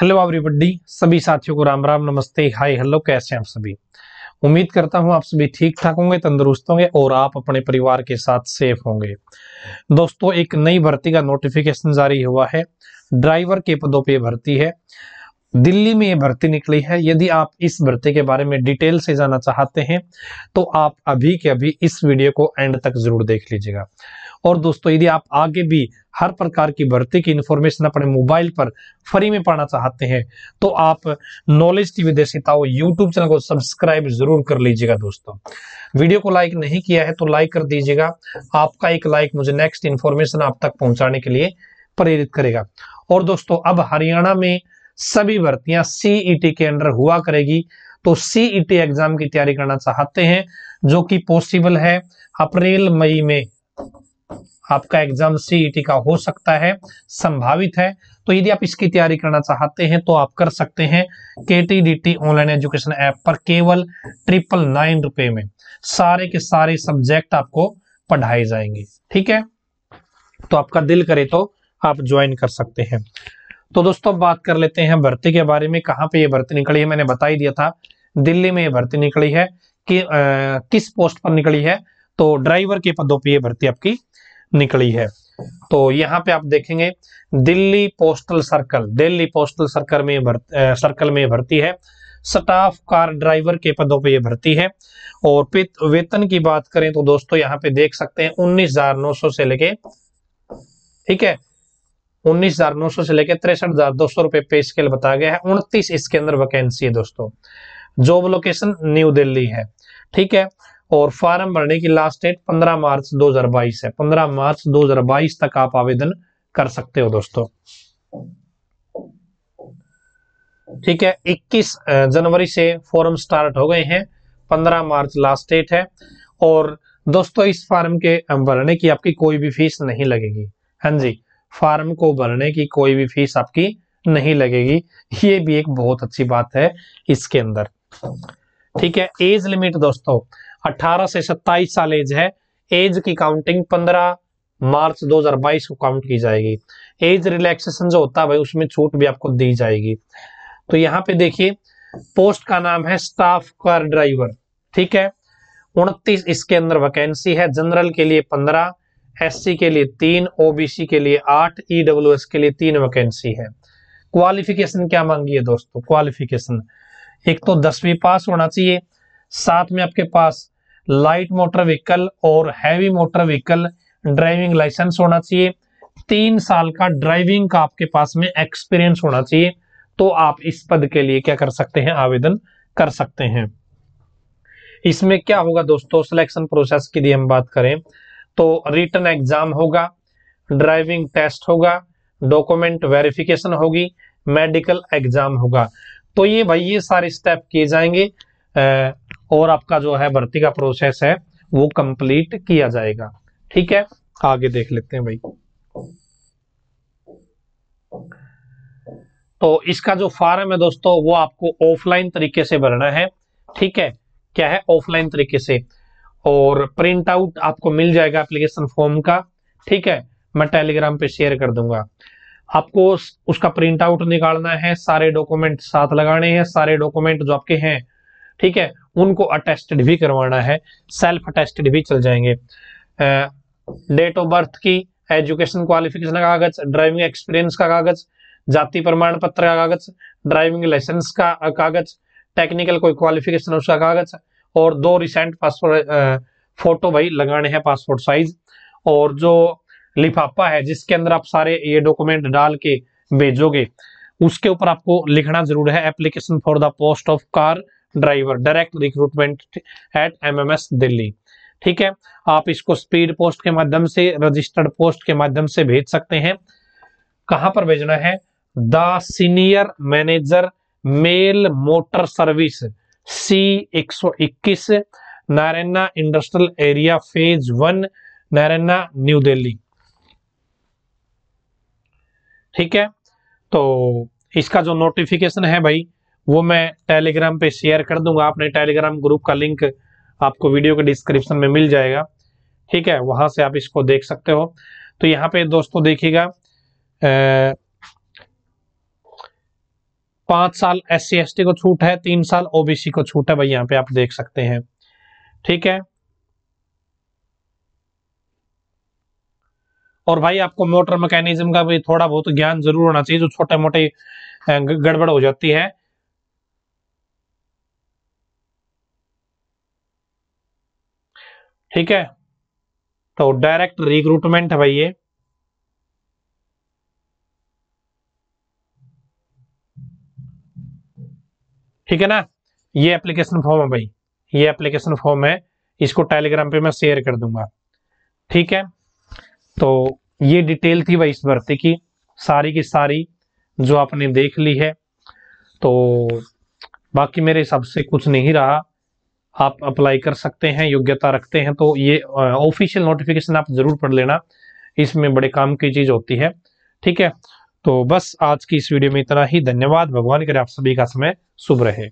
hello everybody सभी साथियों को राम राम नमस्ते हाय हेलो कैसे हैं आप सभी उम्मीद करता हूं आप सभी ठीक ठाक होंगे तंदुरुस्त होंगे और आप अपने परिवार के साथ सेफ होंगे दोस्तों एक नई भर्ती का नोटिफिकेशन जारी हुआ है ड्राइवर के पदों पे भर्ती है दिल्ली में ये भर्ती निकली है यदि आप इस भर्ती के बारे में डिटेल से जाना चाहते हैं तो आप अभी के अभी इस वीडियो को एंड तक जरूर देख लीजिएगा और दोस्तों यदि आप आगे भी हर प्रकार की भर्ती की इन्फॉर्मेशन अपने मोबाइल पर फ्री में पाना चाहते हैं तो आप नॉलेज टीवी देशिताओं यूट्यूब चैनल को सब्सक्राइब जरूर कर लीजिएगा दोस्तों वीडियो को लाइक नहीं किया है तो लाइक कर दीजिएगा आपका एक लाइक मुझे नेक्स्ट इन्फॉर्मेशन आप तक पहुंचाने के लिए प्रेरित करेगा और दोस्तों अब हरियाणा में सभी भर्तियां सीईटी e के अंडर हुआ करेगी तो सीईटी एग्जाम e की तैयारी करना चाहते हैं जो कि पॉसिबल है अप्रैल मई में आपका एग्जाम सीईटी का हो सकता है संभावित है तो यदि आप इसकी तैयारी करना चाहते हैं तो आप कर सकते हैं के T D online education app पर केवल ट्रिपल नाइन रुपये में सारे के सारे सब्जेक्ट आपको पढ़ाए जाएंगे ठीक है तो आपका दिल करे तो आप ज्वाइन कर सकते हैं तो दोस्तों बात कर लेते हैं भर्ती के बारे में कहाँ पे ये भर्ती निकली है मैंने बता ही दिया था दिल्ली में ये भर्ती निकली है कि आ, किस पोस्ट पर निकली है तो ड्राइवर के पदों पे ये भर्ती आपकी निकली है तो यहाँ पे आप देखेंगे Delhi postal circle Delhi postal circle में भर, सर्कल में भर्ती है स्टाफ कार ड्राइवर के पदों पे ये भर्ती है और वेतन की बात करें तो दोस्तों यहाँ पे देख सकते हैं उन्नीस से लेके ठीक है उन्नीस हजार नौ सौ से लेकर तिरसठ हजार दो सौ रुपए पे स्केल बताया गया है उनतीस इसके अंदर वैकेंसी है दोस्तों जॉब लोकेशन न्यू दिल्ली है ठीक है और फार्म भरने की लास्ट डेट 15 मार्च 2022 है 15 मार्च 2022 तक आप आवेदन कर सकते हो दोस्तों ठीक है 21 जनवरी से फॉर्म स्टार्ट हो गए हैं 15 मार्च लास्ट डेट है और दोस्तों इस फार्म के भरने की आपकी कोई भी फीस नहीं लगेगी हाँ जी फार्म को भरने की कोई भी फीस आपकी नहीं लगेगी ये भी एक बहुत अच्छी बात है इसके अंदर ठीक है एज लिमिट दोस्तों 18 से 27 साल एज है एज की काउंटिंग 15 मार्च 2022 को काउंट की जाएगी एज रिलैक्सेशन जो होता है भाई उसमें छूट भी आपको दी जाएगी तो यहाँ पे देखिए पोस्ट का नाम है स्टाफ कार ड्राइवर ठीक है उनतीस इसके अंदर वैकेंसी है जनरल के लिए पंद्रह एससी के लिए तीन ओबीसी के लिए आठ ईडब्ल्यूएस e के लिए तीन वैकेंसी है क्वालिफिकेशन क्या मांगी है दोस्तों क्वालिफिकेशन एक तो दसवीं पास होना चाहिए साथ में आपके पास लाइट मोटर व्हीकल और heavy motor vehicle driving license होना चाहिए तीन साल का ड्राइविंग का आपके पास में एक्सपीरियंस होना चाहिए तो आप इस पद के लिए क्या कर सकते हैं आवेदन कर सकते हैं इसमें क्या होगा दोस्तों सिलेक्शन प्रोसेस की हम बात करें तो रिटर्न एग्जाम होगा ड्राइविंग टेस्ट होगा डॉक्यूमेंट वेरिफिकेशन होगी मेडिकल एग्जाम होगा तो ये भाई ये सारे स्टेप किए जाएंगे और आपका जो है भर्ती का प्रोसेस है वो कंप्लीट किया जाएगा ठीक है आगे देख लेते हैं भाई तो इसका जो फार्म है दोस्तों वो आपको ऑफलाइन तरीके से भरना है ठीक है क्या है ऑफलाइन तरीके से और प्रिंट आउट आपको मिल जाएगा एप्लीकेशन फॉर्म का ठीक है मैं टेलीग्राम पे शेयर कर दूंगा आपको उसका प्रिंट आउट निकालना है सारे डॉक्यूमेंट साथ लगाने हैं सारे डॉक्यूमेंट जो आपके हैं ठीक है उनको अटेस्टेड भी करवाना है सेल्फ अटेस्टेड भी चल जाएंगे डेट ऑफ बर्थ की एजुकेशन क्वालिफिकेशन का कागज ड्राइविंग एक्सपीरियंस का कागज जाति प्रमाण पत्र का कागज ड्राइविंग लाइसेंस का कागज टेक्निकल कोई क्वालिफिकेशन उसका कागज और दो रिसेंट पासपोर्ट फोटो भाई लगाने हैं पासपोर्ट साइज और जो लिफाफा है जिसके अंदर आप सारे ये डॉक्यूमेंट डाल के भेजोगे उसके ऊपर आपको लिखना जरूर है application for the post of car driver direct recruitment at MMS Delhi ठीक है आप इसको स्पीड पोस्ट के माध्यम से रजिस्टर्ड पोस्ट के माध्यम से भेज सकते हैं कहां पर भेजना है the senior manager mail motor service C 121 Naraina industrial area phase one Naraina New Delhi ठीक है तो इसका जो नोटिफिकेशन है भाई वो मैं टेलीग्राम पे शेयर कर दूंगा आपने टेलीग्राम ग्रुप का लिंक आपको वीडियो के डिस्क्रिप्शन में मिल जाएगा ठीक है वहां से आप इसको देख सकते हो तो यहाँ पे दोस्तों देखिएगा पांच साल एस सी को छूट है तीन साल ओबीसी को छूट है भाई यहाँ पे आप देख सकते हैं ठीक है और भाई आपको मोटर मैकेनिज्म का भी थोड़ा बहुत ज्ञान जरूर होना चाहिए जो छोटे मोटे गड़बड़ हो जाती है ठीक है तो डायरेक्ट रिक्रूटमेंट है भाई ये ठीक है ना ये एप्लीकेशन फॉर्म है भाई ये एप्लीकेशन फॉर्म है इसको टेलीग्राम पे मैं शेयर कर दूंगा ठीक है तो ये डिटेल थी भाई इस भर्ती की सारी की सारी जो आपने देख ली है तो बाकी मेरे हिसाब से कुछ नहीं रहा आप अप्लाई कर सकते हैं योग्यता रखते हैं तो ये ऑफिशियल नोटिफिकेशन आप ज़रूर पढ़ लेना इसमें बड़े काम की चीज़ होती है ठीक है तो बस आज की इस वीडियो में इतना ही धन्यवाद भगवान करे आप सभी का समय शुभ रहे